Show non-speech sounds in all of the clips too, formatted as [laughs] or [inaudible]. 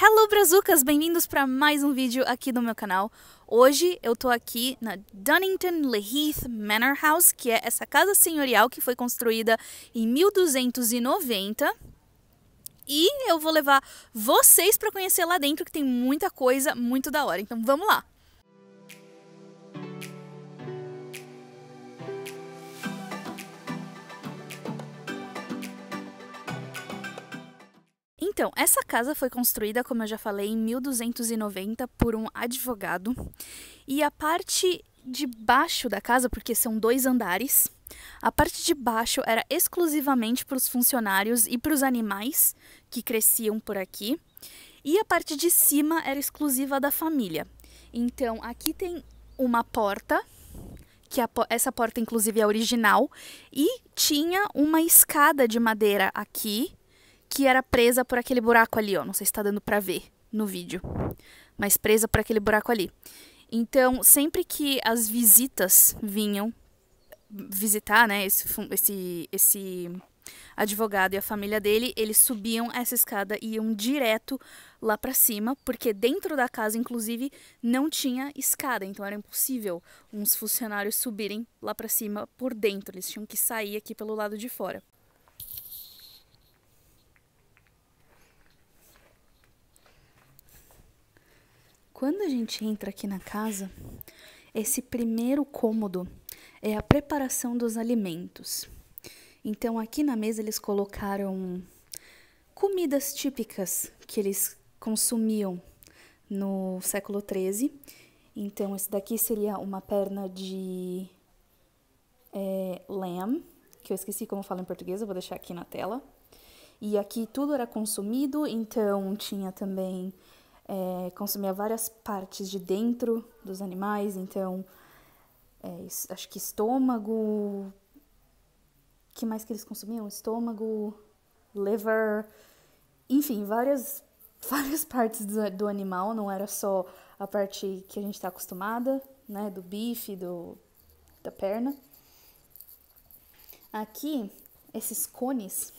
Hello Brazucas, bem-vindos para mais um vídeo aqui do meu canal. Hoje eu tô aqui na Dunnington Le Heath Manor House, que é essa casa senhorial que foi construída em 1290. E eu vou levar vocês para conhecer lá dentro, que tem muita coisa muito da hora. Então vamos lá! Então, essa casa foi construída, como eu já falei, em 1290 por um advogado. E a parte de baixo da casa, porque são dois andares, a parte de baixo era exclusivamente para os funcionários e para os animais que cresciam por aqui. E a parte de cima era exclusiva da família. Então, aqui tem uma porta que a, essa porta inclusive é original, e tinha uma escada de madeira aqui que era presa por aquele buraco ali, ó. Não sei se tá dando para ver no vídeo, mas presa por aquele buraco ali. Então, sempre que as visitas vinham visitar, né, esse, esse, esse advogado e a família dele, eles subiam essa escada e iam direto lá para cima, porque dentro da casa, inclusive, não tinha escada, então era impossível uns funcionários subirem lá para cima por dentro, eles tinham que sair aqui pelo lado de fora. Quando a gente entra aqui na casa, esse primeiro cômodo é a preparação dos alimentos. Então aqui na mesa eles colocaram comidas típicas que eles consumiam no século XIII. Então esse daqui seria uma perna de é, lamb, que eu esqueci como fala em português, eu vou deixar aqui na tela. E aqui tudo era consumido, então tinha também é, consumia várias partes de dentro dos animais, então é, acho que estômago. que mais que eles consumiam? Estômago, liver, enfim, várias, [laughs] várias partes do, do animal, não era só a parte que a gente está acostumada, né? Do bife, do, da perna. Aqui, esses cones.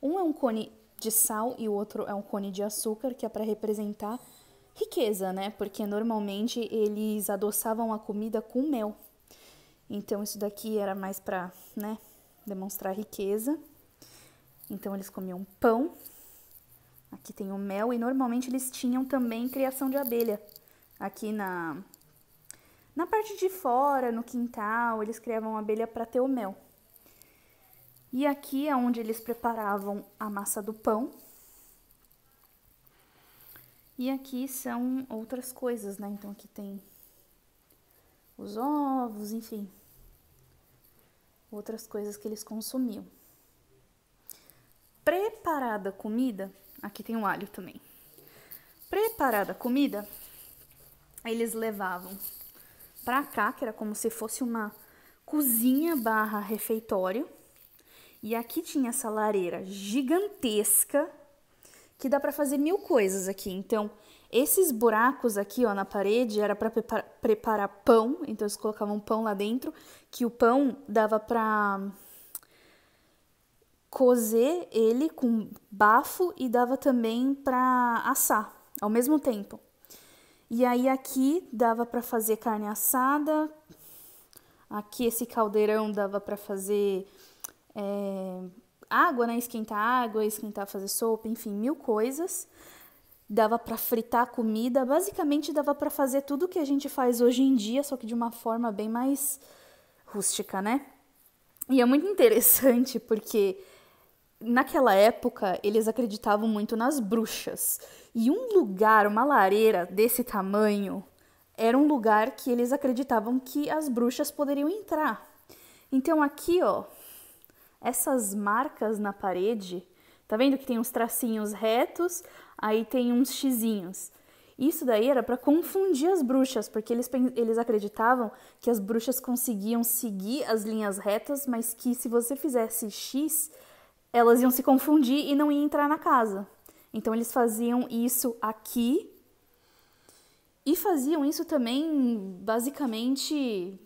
Um é um cone de sal e o outro é um cone de açúcar, que é para representar riqueza, né? Porque normalmente eles adoçavam a comida com mel. Então isso daqui era mais para, né, demonstrar riqueza. Então eles comiam pão. Aqui tem o mel e normalmente eles tinham também criação de abelha. Aqui na na parte de fora, no quintal, eles criavam abelha para ter o mel. E aqui é onde eles preparavam a massa do pão. E aqui são outras coisas, né? Então aqui tem os ovos, enfim, outras coisas que eles consumiam. Preparada a comida, aqui tem o um alho também. Preparada a comida, eles levavam para cá, que era como se fosse uma cozinha barra refeitório e aqui tinha essa lareira gigantesca que dá para fazer mil coisas aqui. Então, esses buracos aqui, ó, na parede era para preparar pão, então eles colocavam pão lá dentro, que o pão dava para cozer ele com bafo e dava também para assar ao mesmo tempo. E aí aqui dava para fazer carne assada. Aqui esse caldeirão dava para fazer é, água, né? Esquentar água, esquentar, fazer sopa, enfim, mil coisas. Dava para fritar comida, basicamente dava para fazer tudo o que a gente faz hoje em dia, só que de uma forma bem mais rústica, né? E é muito interessante porque naquela época eles acreditavam muito nas bruxas. E um lugar, uma lareira desse tamanho, era um lugar que eles acreditavam que as bruxas poderiam entrar. Então aqui, ó, essas marcas na parede, tá vendo que tem uns tracinhos retos, aí tem uns xizinhos. Isso daí era para confundir as bruxas, porque eles, eles acreditavam que as bruxas conseguiam seguir as linhas retas, mas que se você fizesse X, elas iam se confundir e não iam entrar na casa. Então eles faziam isso aqui e faziam isso também basicamente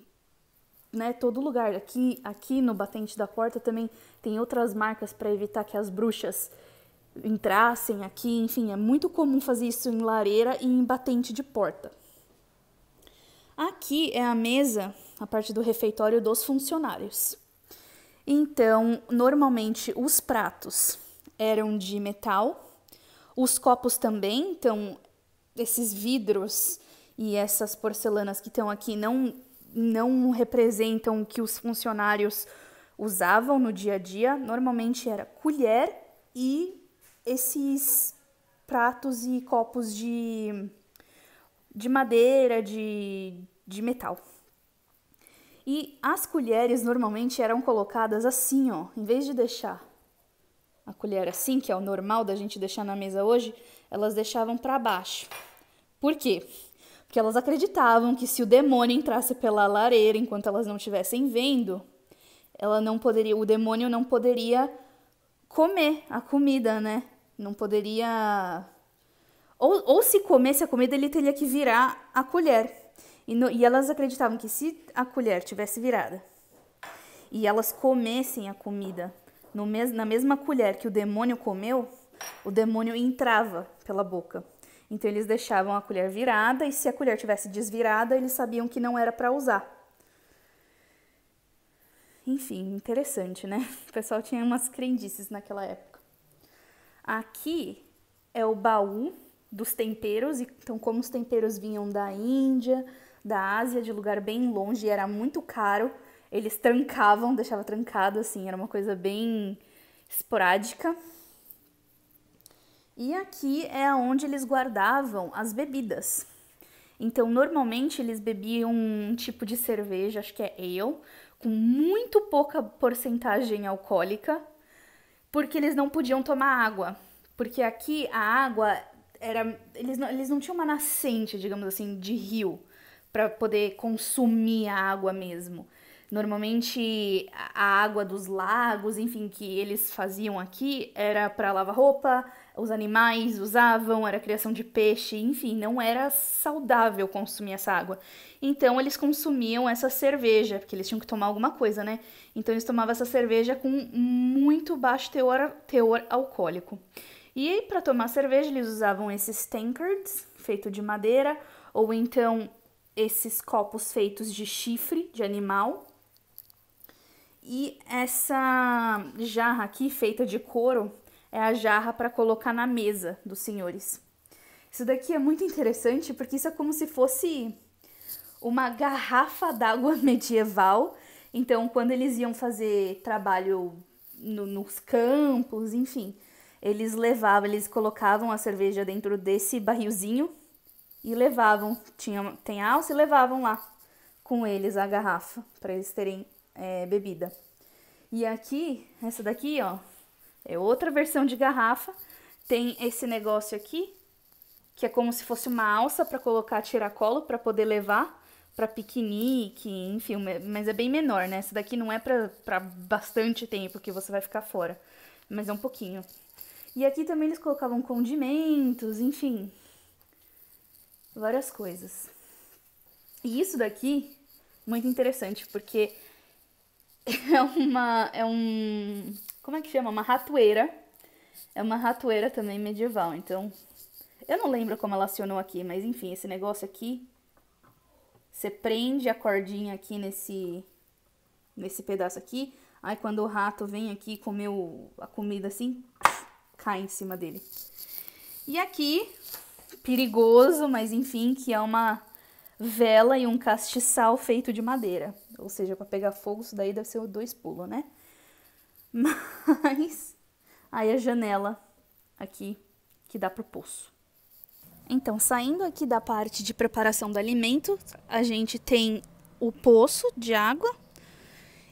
né, todo lugar. Aqui, aqui no batente da porta também tem outras marcas para evitar que as bruxas entrassem aqui, enfim, é muito comum fazer isso em lareira e em batente de porta. Aqui é a mesa, a parte do refeitório dos funcionários. Então, normalmente os pratos eram de metal, os copos também, então esses vidros e essas porcelanas que estão aqui não não representam o que os funcionários usavam no dia a dia. Normalmente era colher e esses pratos e copos de, de madeira, de, de metal. E as colheres normalmente eram colocadas assim, ó, em vez de deixar a colher assim, que é o normal da gente deixar na mesa hoje, elas deixavam para baixo. Por quê? Porque elas acreditavam que se o demônio entrasse pela lareira enquanto elas não estivessem vendo, ela não poderia, o demônio não poderia comer a comida, né? Não poderia ou, ou se comesse a comida, ele teria que virar a colher. E, no, e elas acreditavam que se a colher tivesse virada e elas comessem a comida no mes, na mesma colher que o demônio comeu, o demônio entrava pela boca. Então eles deixavam a colher virada e se a colher tivesse desvirada, eles sabiam que não era para usar. Enfim, interessante, né? [laughs] O pessoal tinha umas crendices naquela época. Aqui é o baú dos temperos, então como os temperos vinham da Índia, da Ásia, de lugar bem longe, e era muito caro, eles trancavam, deixava trancado assim, era uma coisa bem esporádica. E aqui é onde eles guardavam as bebidas. Então, normalmente eles bebiam um tipo de cerveja, acho que é ale, com muito pouca porcentagem alcoólica, porque eles não podiam tomar água. Porque aqui a água era. Eles não, eles não tinham uma nascente, digamos assim, de rio para poder consumir a água mesmo. Normalmente a água dos lagos, enfim, que eles faziam aqui era para lavar roupa, os animais usavam, era criação de peixe, enfim, não era saudável consumir essa água. Então eles consumiam essa cerveja, porque eles tinham que tomar alguma coisa, né? Então eles tomavam essa cerveja com muito baixo teor, teor alcoólico. E para tomar cerveja eles usavam esses tankards, feito de madeira, ou então esses copos feitos de chifre de animal. E essa jarra aqui, feita de couro, é a jarra para colocar na mesa dos senhores. Isso daqui é muito interessante porque isso é como se fosse uma garrafa d'água [laughs] medieval. Então, quando eles iam fazer trabalho no, nos campos, enfim, eles levavam, eles colocavam a cerveja dentro desse barrilzinho e levavam, tinha, tem alça e levavam lá com eles a garrafa para eles terem é, bebida. E aqui, essa daqui, ó, é outra versão de garrafa. Tem esse negócio aqui, que é como se fosse uma alça para colocar tiracolo para poder levar para piquenique, enfim, mas é bem menor, né? Essa daqui não é para bastante tempo que você vai ficar fora, mas é um pouquinho. E aqui também eles colocavam condimentos, enfim, várias coisas. E isso daqui, muito interessante, porque [laughs] é uma é um como é que chama? Uma ratoeira. É uma ratoeira também medieval. Então, eu não lembro como ela acionou aqui, mas enfim, esse negócio aqui. Você prende a cordinha aqui nesse, nesse pedaço aqui. Aí quando o rato vem aqui comer a comida assim, cai em cima dele. E aqui, perigoso, mas enfim, que é uma vela e um castiçal feito de madeira. Ou seja, para pegar fogo, isso daí deve ser o dois pulos, né? Mas aí a janela aqui que dá pro poço. Então, saindo aqui da parte de preparação do alimento, a gente tem o poço de água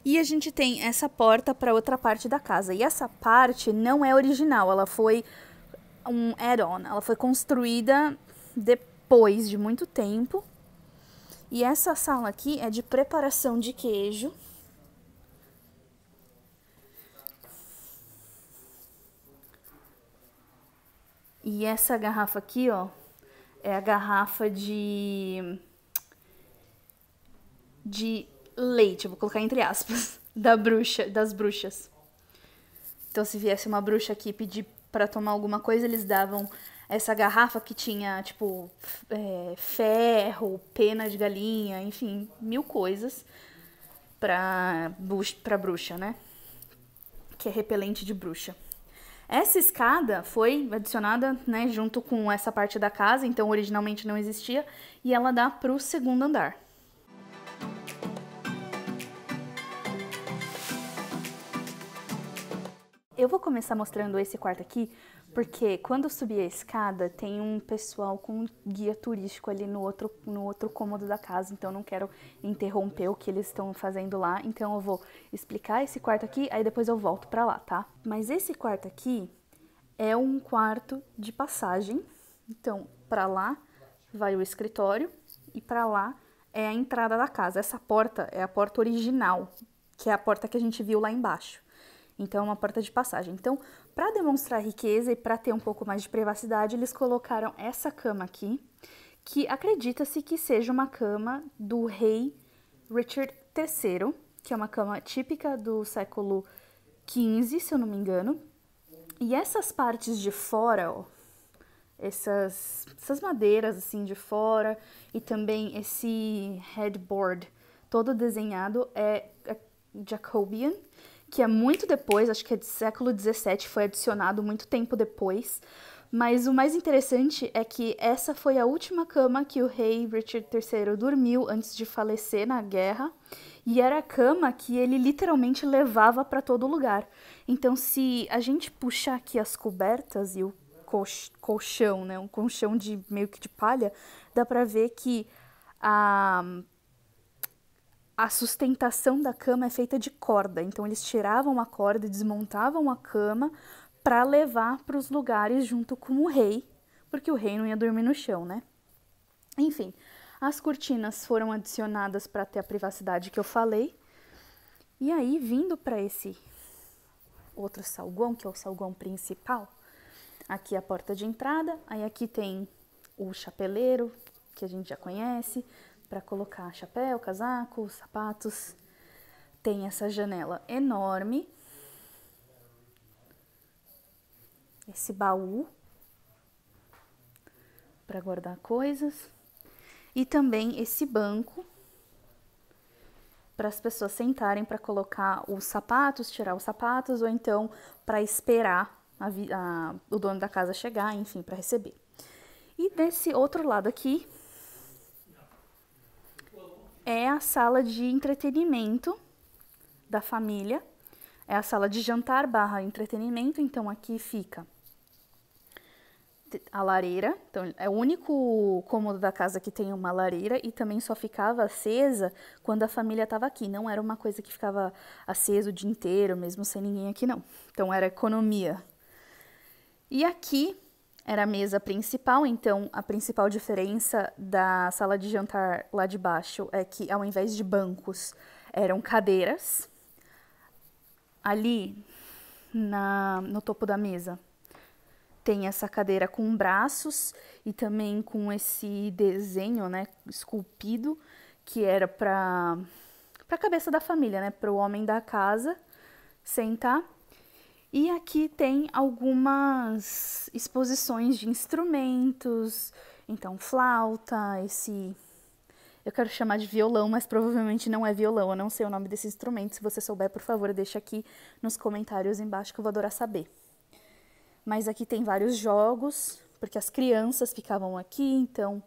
e a gente tem essa porta para outra parte da casa. E essa parte não é original, ela foi um add-on, ela foi construída depois de muito tempo. E essa sala aqui é de preparação de queijo E essa garrafa aqui, ó, é a garrafa de de leite, vou colocar entre aspas, [laughs] da bruxa, das bruxas. Então se viesse uma bruxa aqui pedir para tomar alguma coisa, eles davam essa garrafa que tinha tipo é, ferro, pena de galinha, enfim, mil coisas para bruxa, né? Que é repelente de bruxa. Essa escada foi adicionada, né, junto com essa parte da casa, então originalmente não existia, e ela dá para o segundo andar. Eu vou começar mostrando esse quarto aqui porque quando eu subi a escada, tem um pessoal com um guia turístico ali no outro, no outro cômodo da casa, então eu não quero interromper o que eles estão fazendo lá. Então eu vou explicar esse quarto aqui, aí depois eu volto para lá, tá? Mas esse quarto aqui é um quarto de passagem. Então, para lá vai o escritório e para lá é a entrada da casa. Essa porta é a porta original, que é a porta que a gente viu lá embaixo. Então, é uma porta de passagem. Então, para demonstrar riqueza e para ter um pouco mais de privacidade, eles colocaram essa cama aqui, que acredita-se que seja uma cama do rei Richard III, que é uma cama típica do século XV, se eu não me engano. E essas partes de fora, ó, essas, essas madeiras assim de fora e também esse headboard todo desenhado é, é Jacobian, que é muito depois, acho que é do século XVII, foi adicionado muito tempo depois. Mas o mais interessante é que essa foi a última cama que o rei Richard III dormiu antes de falecer na guerra, e era a cama que ele literalmente levava para todo lugar. Então, se a gente puxar aqui as cobertas e o colchão, né, um colchão de meio que de palha, dá para ver que a a sustentação da cama é feita de corda. Então eles tiravam a corda e desmontavam a cama para levar para os lugares junto com o rei, porque o rei não ia dormir no chão, né? Enfim, as cortinas foram adicionadas para ter a privacidade que eu falei. E aí, vindo para esse outro salgão, que é o salgão principal, aqui é a porta de entrada, aí aqui tem o chapeleiro, que a gente já conhece, para colocar chapéu, casaco, sapatos. Tem essa janela enorme. Esse baú para guardar coisas. E também esse banco para as pessoas sentarem para colocar os sapatos, tirar os sapatos ou então para esperar a, a, o dono da casa chegar, enfim, para receber. E desse outro lado aqui é a sala de entretenimento da família. É a sala de jantar barra entretenimento, então aqui fica a lareira. Então, é o único cômodo da casa que tem uma lareira e também só ficava acesa quando a família estava aqui. Não era uma coisa que ficava acesa o dia inteiro, mesmo sem ninguém aqui, não. Então, era economia. E aqui era a mesa principal, então a principal diferença da sala de jantar lá de baixo é que ao invés de bancos eram cadeiras. Ali na, no topo da mesa tem essa cadeira com braços e também com esse desenho, né, esculpido que era para para a cabeça da família, né, para o homem da casa sentar. E aqui tem algumas exposições de instrumentos, então flauta, esse eu quero chamar de violão, mas provavelmente não é violão, eu não sei o nome desse instrumento. Se você souber, por favor, deixa aqui nos comentários embaixo que eu vou adorar saber. Mas aqui tem vários jogos, porque as crianças ficavam aqui, então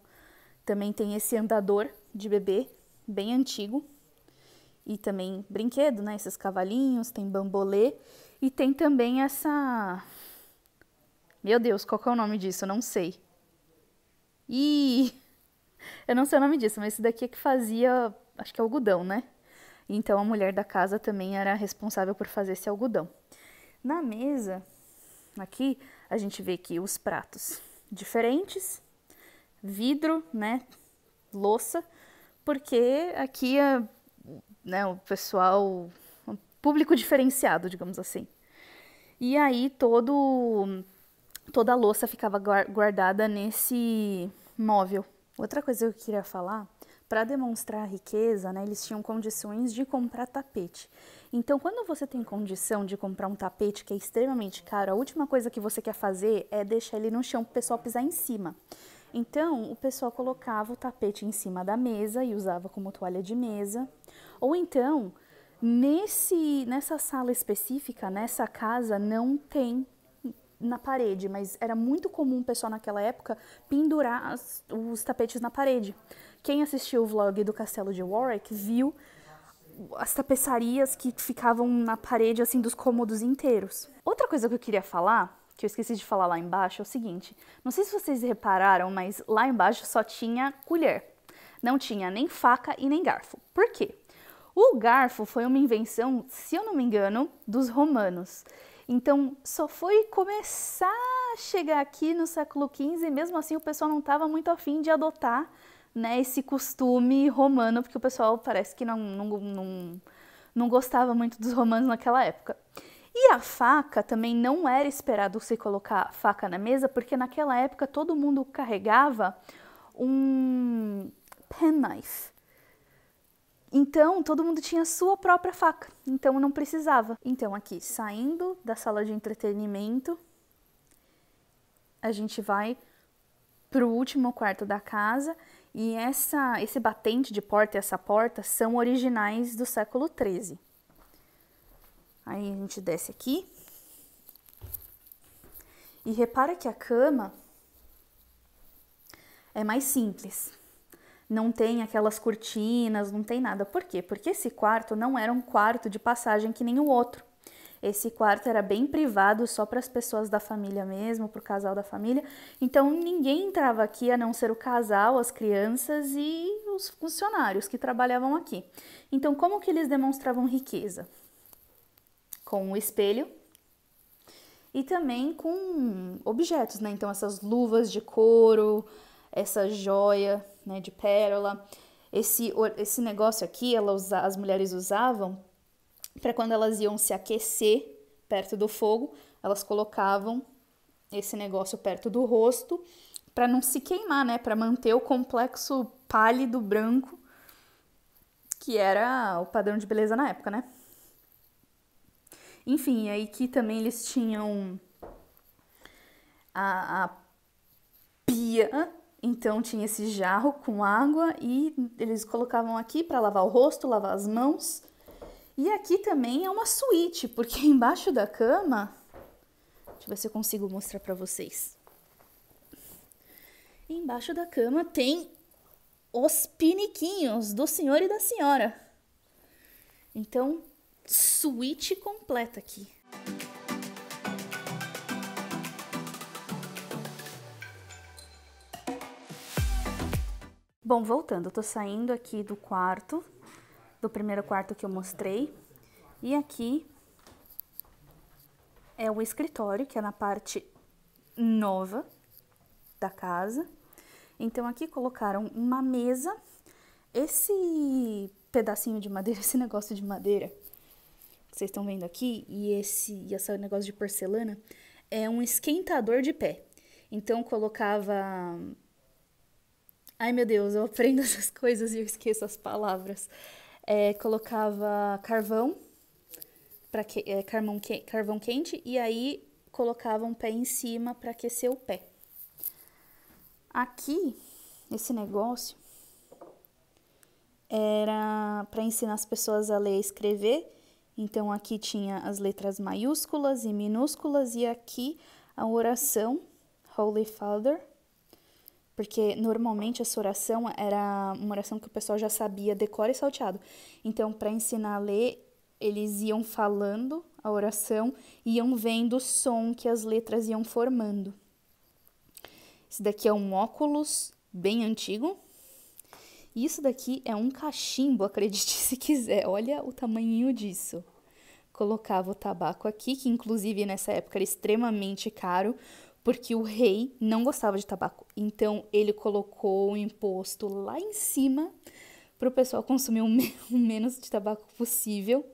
também tem esse andador de bebê, bem antigo. E também brinquedo, né? Esses cavalinhos, tem bambolê. E tem também essa. Meu Deus, qual que é o nome disso? Eu não sei. E [laughs] eu não sei o nome disso, mas esse daqui é que fazia, acho que é algodão, né? Então a mulher da casa também era responsável por fazer esse algodão. Na mesa, aqui, a gente vê que os pratos diferentes, vidro, né? Louça, porque aqui é né, o pessoal, público diferenciado, digamos assim. E aí todo toda a louça ficava guardada nesse móvel. Outra coisa que eu queria falar, para demonstrar a riqueza, né, eles tinham condições de comprar tapete. Então, quando você tem condição de comprar um tapete que é extremamente caro, a última coisa que você quer fazer é deixar ele no chão para o pessoal pisar em cima. Então, o pessoal colocava o tapete em cima da mesa e usava como toalha de mesa. Ou então, Nesse, nessa sala específica, nessa casa, não tem na parede, mas era muito comum o pessoal naquela época pendurar as, os tapetes na parede. Quem assistiu o vlog do Castelo de Warwick viu as tapeçarias que ficavam na parede assim dos cômodos inteiros. Outra coisa que eu queria falar, que eu esqueci de falar lá embaixo, é o seguinte: não sei se vocês repararam, mas lá embaixo só tinha colher. Não tinha nem faca e nem garfo. Por quê? O garfo foi uma invenção, se eu não me engano, dos romanos. Então, só foi começar a chegar aqui no século XV, e mesmo assim o pessoal não estava muito afim de adotar né, esse costume romano, porque o pessoal parece que não, não, não, não gostava muito dos romanos naquela época. E a faca também não era esperado você colocar faca na mesa, porque naquela época todo mundo carregava um penknife, então, todo mundo tinha sua própria faca, então não precisava. Então, aqui, saindo da sala de entretenimento, a gente vai para o último quarto da casa e essa, esse batente de porta e essa porta são originais do século XIII. Aí a gente desce aqui e repara que a cama é mais simples não tem aquelas cortinas, não tem nada. Por quê? Porque esse quarto não era um quarto de passagem que nem o outro. Esse quarto era bem privado, só para as pessoas da família mesmo, para o casal da família. Então ninguém entrava aqui a não ser o casal, as crianças e os funcionários que trabalhavam aqui. Então, como que eles demonstravam riqueza? Com o espelho e também com objetos, né? Então, essas luvas de couro, essa joia, né, de pérola. Esse, esse negócio aqui ela usa, as mulheres usavam para quando elas iam se aquecer perto do fogo, elas colocavam esse negócio perto do rosto para não se queimar, né? Para manter o complexo pálido branco que era o padrão de beleza na época, né? Enfim, aí que também eles tinham a, a pia. Então tinha esse jarro com água e eles colocavam aqui para lavar o rosto, lavar as mãos. E aqui também é uma suíte, porque [laughs] embaixo da cama, deixa eu ver se eu consigo mostrar para vocês. Embaixo da cama tem os piniquinhos do senhor e da senhora. Então, suíte completa aqui. Bom, voltando, eu tô saindo aqui do quarto, do primeiro quarto que eu mostrei, e aqui é o escritório, que é na parte nova da casa. Então, aqui colocaram uma mesa, esse pedacinho de madeira, [laughs] esse negócio de madeira que vocês estão vendo aqui, e esse, e esse negócio de porcelana, é um esquentador de pé. Então, colocava Ai meu Deus, eu aprendo [laughs] essas coisas e eu esqueço as palavras. É, colocava carvão, para que, é, carvão, que, carvão quente, e aí colocava um pé em cima para aquecer o pé. Aqui, esse negócio era para ensinar as pessoas a ler e escrever. Então aqui tinha as letras maiúsculas e minúsculas e aqui a oração Holy Father porque normalmente essa oração era uma oração que o pessoal já sabia decora e salteado. Então, para ensinar a ler, eles iam falando a oração, iam vendo o som que as letras iam formando. Esse daqui é um óculos bem antigo. Isso daqui é um cachimbo, [laughs] acredite se quiser. Olha o tamanhinho disso colocava o tabaco aqui, que inclusive nessa época era extremamente caro, porque o rei não gostava de tabaco. Então ele colocou o imposto lá em cima para o pessoal consumir o, me [laughs] o, menos de tabaco possível.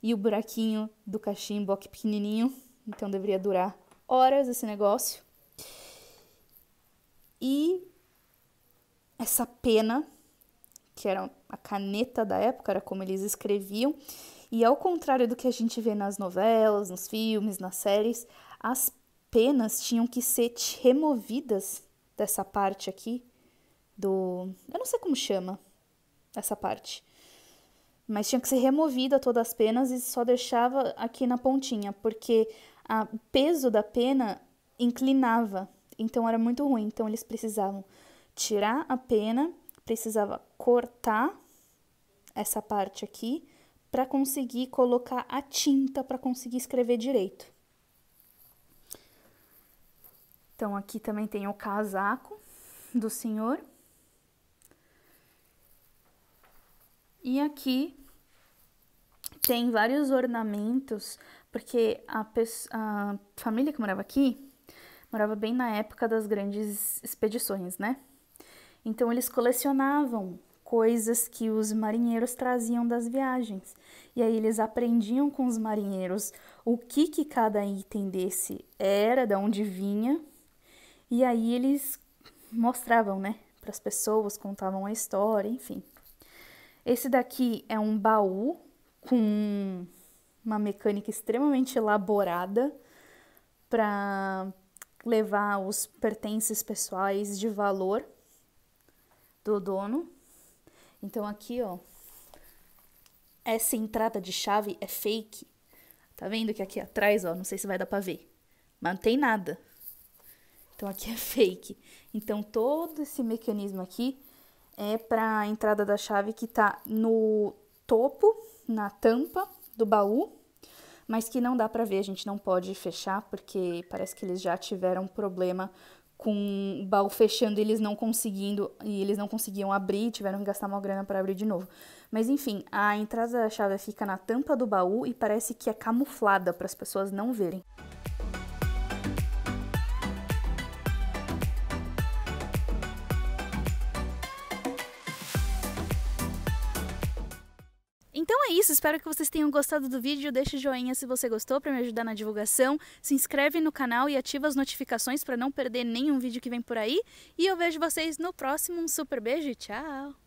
E o buraquinho do cachimbo aqui pequenininho, então deveria durar horas esse negócio. E essa pena, que era a caneta da época, era como eles escreviam. E ao contrário do que a gente vê nas novelas, nos filmes, nas séries, as penas tinham que ser removidas dessa parte aqui do. Eu não sei como chama essa parte. Mas tinha que ser removida todas as penas e só deixava aqui na pontinha, porque a, o peso da pena inclinava, então era muito ruim. Então eles precisavam tirar a pena, precisava cortar essa parte aqui para conseguir colocar a tinta para conseguir escrever direito. Então, aqui também tem o casaco do senhor. E aqui tem vários ornamentos, porque a, a família que morava aqui morava bem na época das grandes expedições, né? Então, eles colecionavam coisas que os marinheiros traziam das viagens. E aí eles aprendiam com os marinheiros o que que cada item desse era, de onde vinha, e aí eles mostravam, né, para as pessoas, contavam a história, enfim. Esse daqui é um baú com uma mecânica extremamente elaborada para levar os pertences pessoais de valor do dono. Então aqui, ó, essa é entrada de chave é fake. Tá vendo que aqui atrás, ó, não sei se vai dar para ver, mas não tem nada. Então aqui [laughs] é fake. Então todo esse mecanismo aqui é para a entrada da chave que está no topo, na tampa do baú, mas que não dá para ver, a gente não pode fechar porque parece que eles já tiveram um problema com o baú fechando, eles não conseguindo e eles não conseguiam abrir, tiveram que gastar uma grana para abrir de novo. Mas enfim, a entrada da chave fica na tampa do baú e parece que é camuflada para as pessoas não verem. isso, espero que vocês tenham gostado do vídeo. Deixe joinha se você gostou para me ajudar na divulgação. Se inscreve no canal e ativa as notificações para não perder nenhum vídeo que vem por aí. E eu vejo vocês no próximo. Um super beijo e tchau!